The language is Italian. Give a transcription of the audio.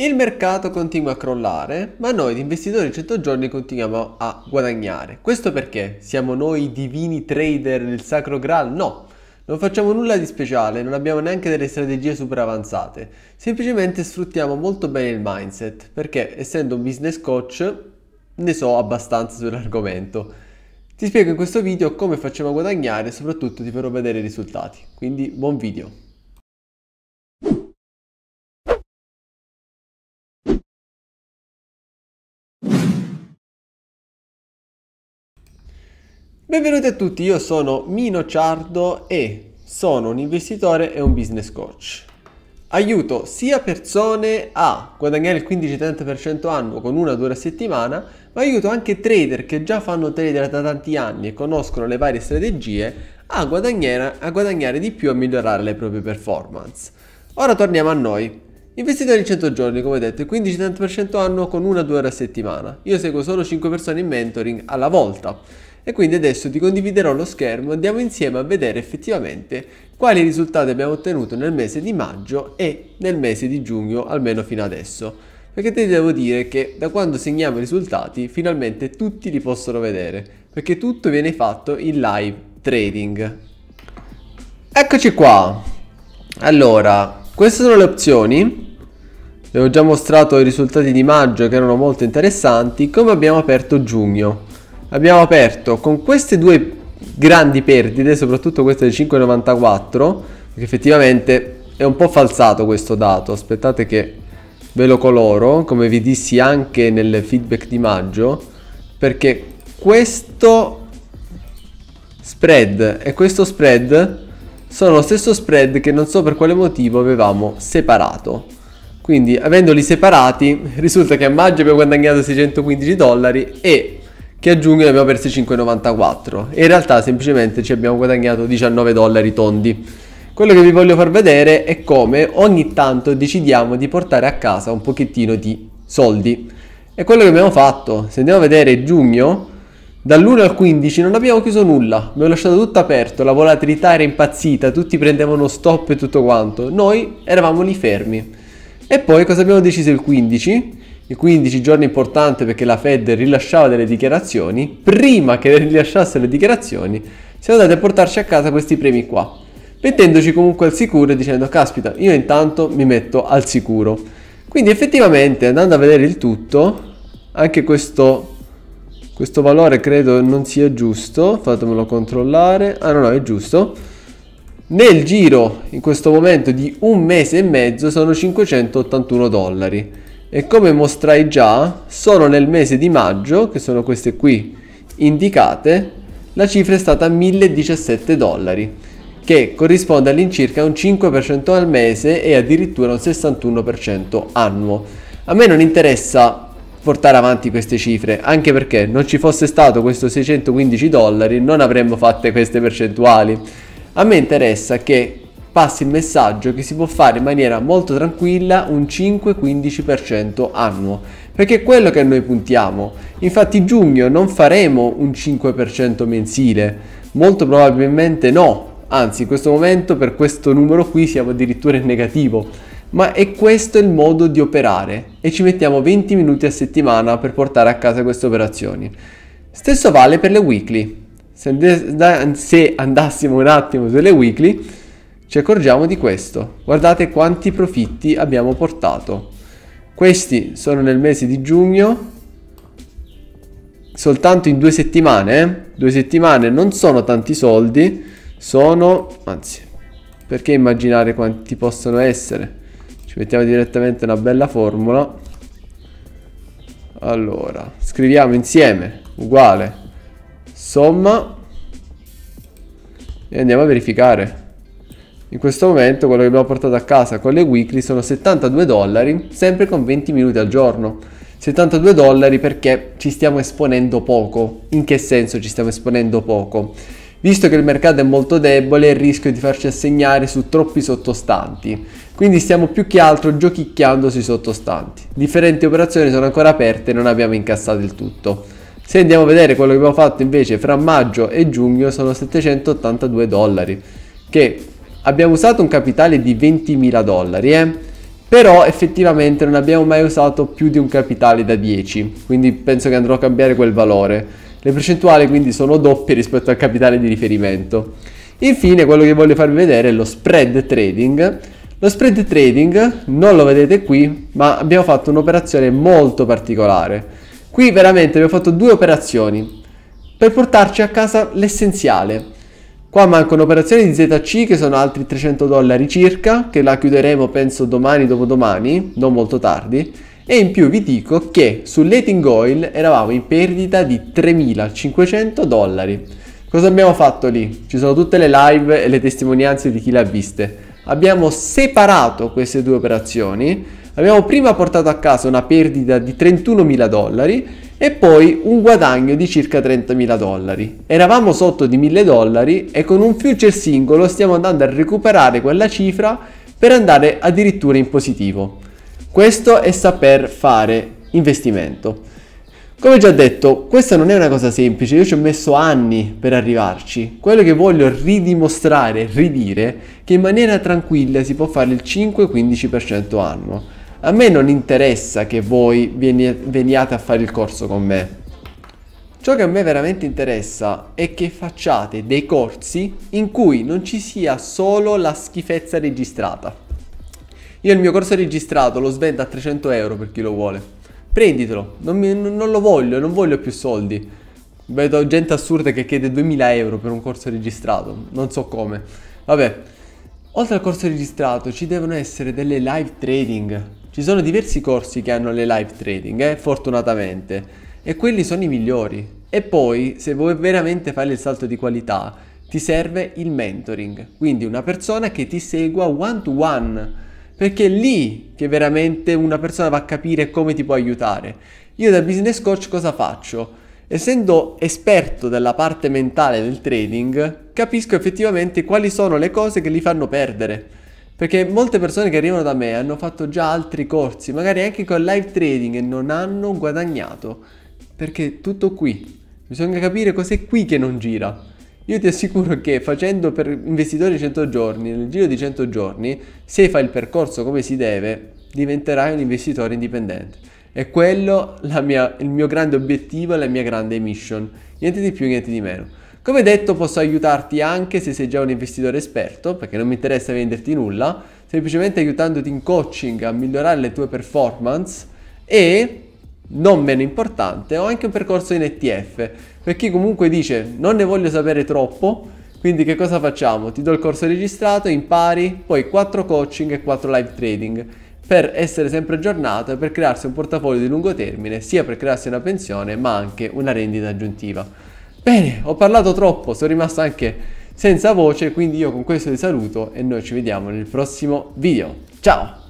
Il mercato continua a crollare, ma noi di investitori 100 giorni continuiamo a guadagnare. Questo perché? Siamo noi divini trader del sacro graal? No, non facciamo nulla di speciale, non abbiamo neanche delle strategie super avanzate. Semplicemente sfruttiamo molto bene il mindset, perché essendo un business coach ne so abbastanza sull'argomento. Ti spiego in questo video come facciamo a guadagnare e soprattutto ti farò vedere i risultati. Quindi buon video! Benvenuti a tutti, io sono Mino Ciardo e sono un investitore e un business coach. Aiuto sia persone a guadagnare il 15-30% annuo con una o due settimana, ma aiuto anche trader che già fanno trader da tanti anni e conoscono le varie strategie a guadagnare, a guadagnare di più e a migliorare le proprie performance. Ora torniamo a noi. Investitori in 100 giorni, come detto, il 15-30% annuo con una o due ore a settimana. Io seguo solo 5 persone in mentoring alla volta e quindi adesso ti condividerò lo schermo e andiamo insieme a vedere effettivamente quali risultati abbiamo ottenuto nel mese di maggio e nel mese di giugno almeno fino adesso perché ti devo dire che da quando segniamo i risultati finalmente tutti li possono vedere perché tutto viene fatto in live trading eccoci qua allora queste sono le opzioni vi ho già mostrato i risultati di maggio che erano molto interessanti come abbiamo aperto giugno abbiamo aperto con queste due grandi perdite, soprattutto queste del 5,94, perché effettivamente è un po' falsato questo dato, aspettate che ve lo coloro, come vi dissi anche nel feedback di maggio, perché questo spread e questo spread sono lo stesso spread che non so per quale motivo avevamo separato. Quindi avendoli separati risulta che a maggio abbiamo guadagnato 615 dollari e che aggiungo ne abbiamo persi 5,94 e in realtà semplicemente ci abbiamo guadagnato 19 dollari tondi quello che vi voglio far vedere è come ogni tanto decidiamo di portare a casa un pochettino di soldi E quello che abbiamo fatto se andiamo a vedere giugno dall'1 al 15 non abbiamo chiuso nulla, abbiamo lasciato tutto aperto, la volatilità era impazzita, tutti prendevano stop e tutto quanto, noi eravamo lì fermi. E poi cosa abbiamo deciso il 15? i 15 giorni importante perché la Fed rilasciava delle dichiarazioni, prima che rilasciasse le dichiarazioni siamo andati a portarci a casa questi premi qua, mettendoci comunque al sicuro e dicendo caspita io intanto mi metto al sicuro. Quindi effettivamente andando a vedere il tutto, anche questo, questo valore credo non sia giusto, fatemelo controllare, ah no no è giusto, nel giro in questo momento di un mese e mezzo sono 581 dollari e come mostrai già solo nel mese di maggio che sono queste qui indicate la cifra è stata 1017 dollari che corrisponde all'incirca un 5% al mese e addirittura un 61% annuo a me non interessa portare avanti queste cifre anche perché non ci fosse stato questo 615 dollari non avremmo fatte queste percentuali a me interessa che passi il messaggio che si può fare in maniera molto tranquilla un 5-15% annuo, perché è quello che noi puntiamo. Infatti giugno non faremo un 5% mensile, molto probabilmente no, anzi in questo momento per questo numero qui siamo addirittura in negativo. Ma è questo il modo di operare e ci mettiamo 20 minuti a settimana per portare a casa queste operazioni. Stesso vale per le weekly. Se, andassimo un attimo sulle weekly, ci accorgiamo di questo. Guardate quanti profitti abbiamo portato. Questi sono nel mese di giugno. Soltanto in due settimane. Eh. Due settimane non sono tanti soldi. Sono... Anzi, perché immaginare quanti possono essere? Ci mettiamo direttamente una bella formula. Allora, scriviamo insieme. Uguale. Somma. E andiamo a verificare. In questo momento quello che abbiamo portato a casa con le weekly sono 72 dollari, sempre con 20 minuti al giorno. 72 dollari perché ci stiamo esponendo poco. In che senso ci stiamo esponendo poco? Visto che il mercato è molto debole, il rischio di farci assegnare su troppi sottostanti. Quindi stiamo più che altro giochicchiando sui sottostanti. Differenti operazioni sono ancora aperte e non abbiamo incassato il tutto. Se andiamo a vedere quello che abbiamo fatto invece fra maggio e giugno sono 782 dollari, che abbiamo usato un capitale di 20.000 dollari, eh? però effettivamente non abbiamo mai usato più di un capitale da 10, quindi penso che andrò a cambiare quel valore. Le percentuali quindi sono doppie rispetto al capitale di riferimento. Infine quello che voglio farvi vedere è lo spread trading. Lo spread trading non lo vedete qui, ma abbiamo fatto un'operazione molto particolare. Qui veramente abbiamo fatto due operazioni per portarci a casa l'essenziale. Qua mancano operazioni di ZC che sono altri 300 dollari circa, che la chiuderemo penso domani, dopodomani, non molto tardi. E in più vi dico che sul Letting Oil eravamo in perdita di 3.500 dollari. Cosa abbiamo fatto lì? Ci sono tutte le live e le testimonianze di chi le ha viste. Abbiamo separato queste due operazioni, abbiamo prima portato a casa una perdita di 31.000 dollari e poi un guadagno di circa 30.000 dollari. Eravamo sotto di 1.000 dollari e con un future singolo stiamo andando a recuperare quella cifra per andare addirittura in positivo. Questo è saper fare investimento. Come già detto, questa non è una cosa semplice, io ci ho messo anni per arrivarci. Quello che voglio ridimostrare, ridire, che in maniera tranquilla si può fare il 5-15% annuo. A me non interessa che voi veniate a fare il corso con me. Ciò che a me veramente interessa è che facciate dei corsi in cui non ci sia solo la schifezza registrata. Io il mio corso registrato lo svendo a 300 euro per chi lo vuole. Prenditelo, non, mi, non lo voglio, non voglio più soldi. Vedo gente assurda che chiede 2000 euro per un corso registrato, non so come. Vabbè, oltre al corso registrato ci devono essere delle live trading ci sono diversi corsi che hanno le live trading, eh, fortunatamente, e quelli sono i migliori. E poi, se vuoi veramente fare il salto di qualità, ti serve il mentoring, quindi una persona che ti segua one to one perché è lì che veramente una persona va a capire come ti può aiutare. Io da business coach cosa faccio? Essendo esperto della parte mentale del trading, capisco effettivamente quali sono le cose che li fanno perdere. Perché molte persone che arrivano da me hanno fatto già altri corsi, magari anche con live trading e non hanno guadagnato. Perché tutto qui. Bisogna capire cos'è qui che non gira. Io ti assicuro che facendo per investitori 100 giorni, nel giro di 100 giorni, se fai il percorso come si deve, diventerai un investitore indipendente. E quello mia, il mio grande obiettivo la mia grande mission. Niente di più, niente di meno. Come detto posso aiutarti anche se sei già un investitore esperto, perché non mi interessa venderti nulla, semplicemente aiutandoti in coaching a migliorare le tue performance e non meno importante, ho anche un percorso in ETF per chi comunque dice non ne voglio sapere troppo, quindi che cosa facciamo? Ti do il corso registrato, impari, poi 4 coaching e 4 live trading per essere sempre aggiornato e per crearsi un portafoglio di lungo termine, sia per crearsi una pensione ma anche una rendita aggiuntiva. Bene, ho parlato troppo, sono rimasto anche senza voce, quindi io con questo vi saluto e noi ci vediamo nel prossimo video. Ciao!